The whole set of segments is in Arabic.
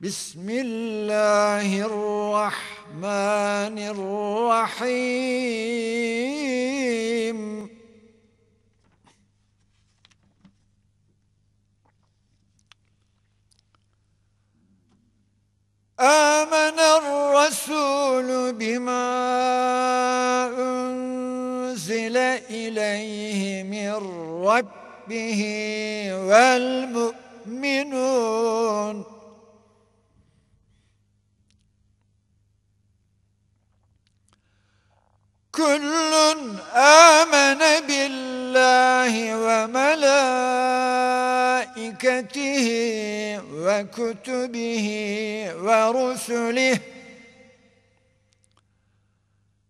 بسم الله الرحمن الرحيم آمن الرسول بما أنزل إليه من ربه والمؤمنون كل آمن بالله وملائكته وكتبه ورسله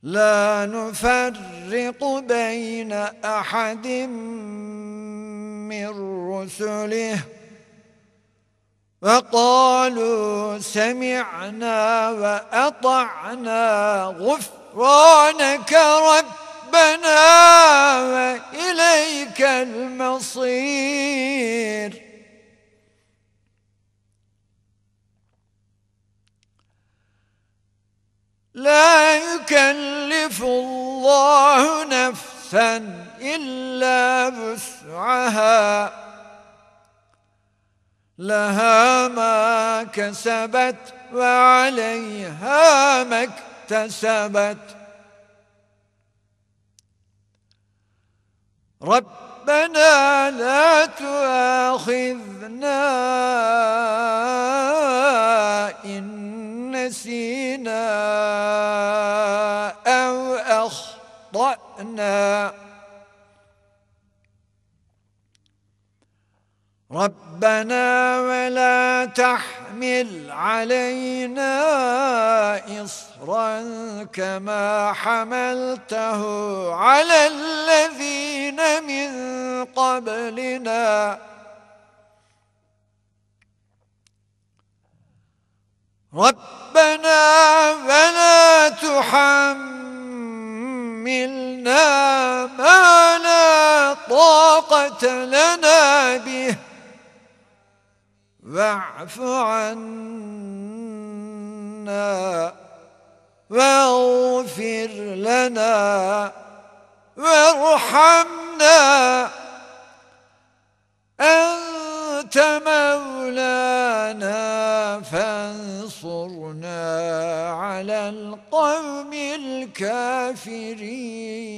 لا نفرق بين أحد من رسله وقالوا سمعنا وأطعنا غفر غفرانك ربنا وإليك المصير لا يكلف الله نفسا إلا بسعها لها ما كسبت وعليها مكتب اكتسبت ربنا لا تؤاخذنا إن نسينا أو أخطأنا رَبَّنَا وَلَا تَحْمِلْ عَلَيْنَا إِصْرًا كَمَا حَمَلْتَهُ عَلَى الَّذِينَ مِنْ قَبْلِنَا رَبَّنَا وَلَا تُحَمِّلْنَا مَا لَا طَاقَةَ لَنَا بِهِ واعف عنا واغفر لنا وارحمنا أنت مولانا فانصرنا على القوم الكافرين